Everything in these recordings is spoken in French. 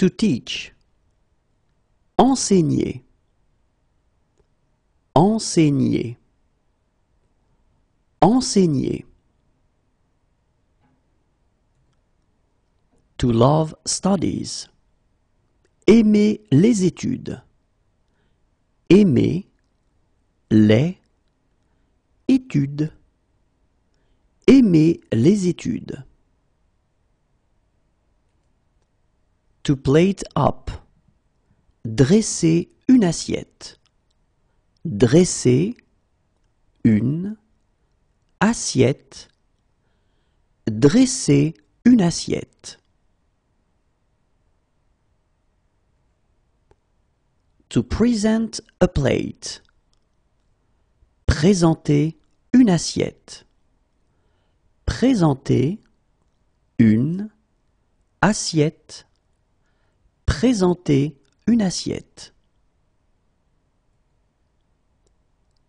To teach. Enseigner. Enseigner. Enseigner. To love studies. Aimer les études. Aimer les études. Aimer les études. To plate up. Dresser une assiette. Dresser une assiette. Dresser une assiette. To present a plate. Présenter une assiette. Présenter une assiette Présenter une assiette.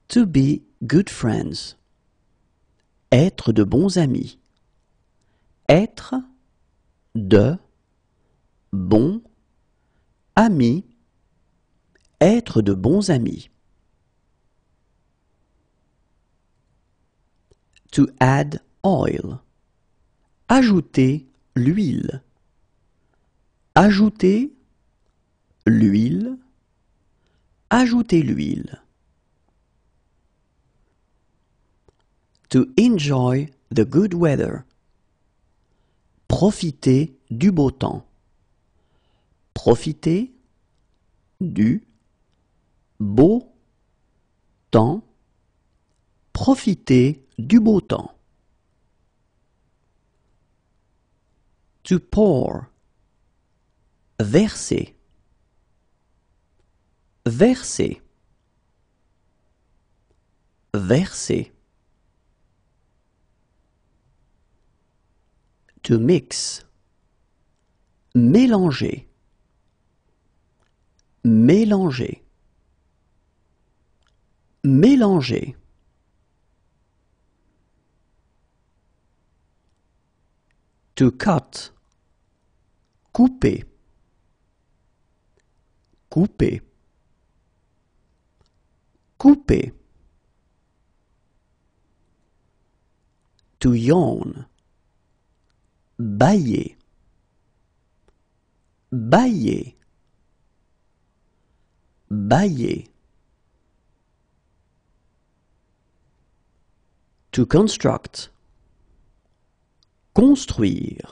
To be good friends. Être de bons amis. Être de bons amis. Être de bons amis. To add oil. Ajouter l'huile. Ajouter l'huile, ajouter l'huile. To enjoy the good weather. Profiter du beau temps. Profiter du beau temps. Profiter du beau temps. To pour. Verser verser verser to mix mélanger mélanger mélanger to cut couper couper couper. To yawn. Bailler. Bailler. Bailler. To construct. Construire.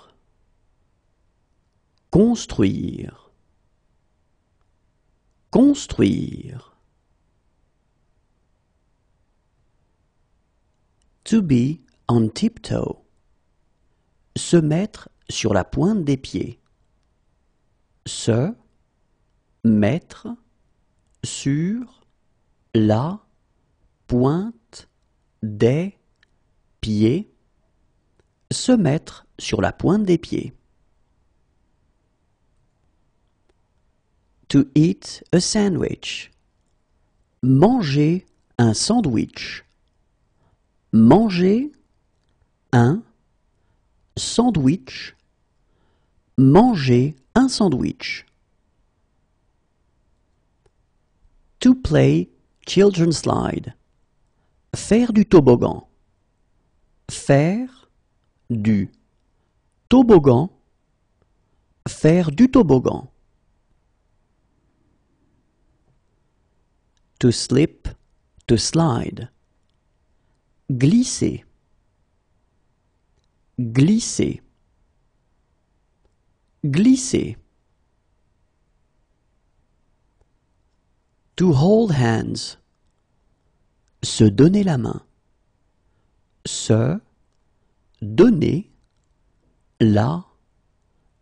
Construire. Construire. To be on tiptoe. Se mettre sur la pointe des pieds. Se mettre sur la pointe des pieds. Se mettre sur la pointe des pieds. To eat a sandwich. Manger un sandwich. Manger un sandwich. Manger un sandwich. To play children's slide. Faire du toboggan. Faire du toboggan. Faire du toboggan. To slip, to slide. Glisser glisser glisser to hold hands se donner la main se donner la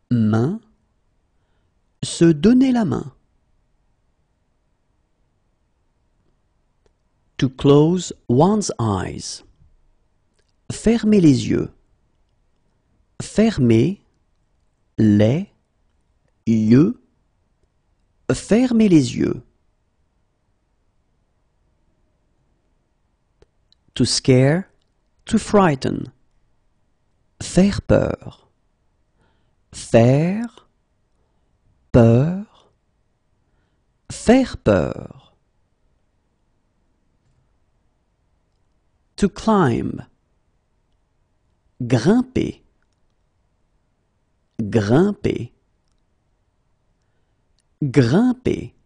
main se donner la main To close one's eyes. Fermer les yeux. Fermer les yeux. Fermer les yeux. To scare, to frighten. Faire peur. Faire peur. Faire peur. to climb. Grimper. Grimper. Grimper.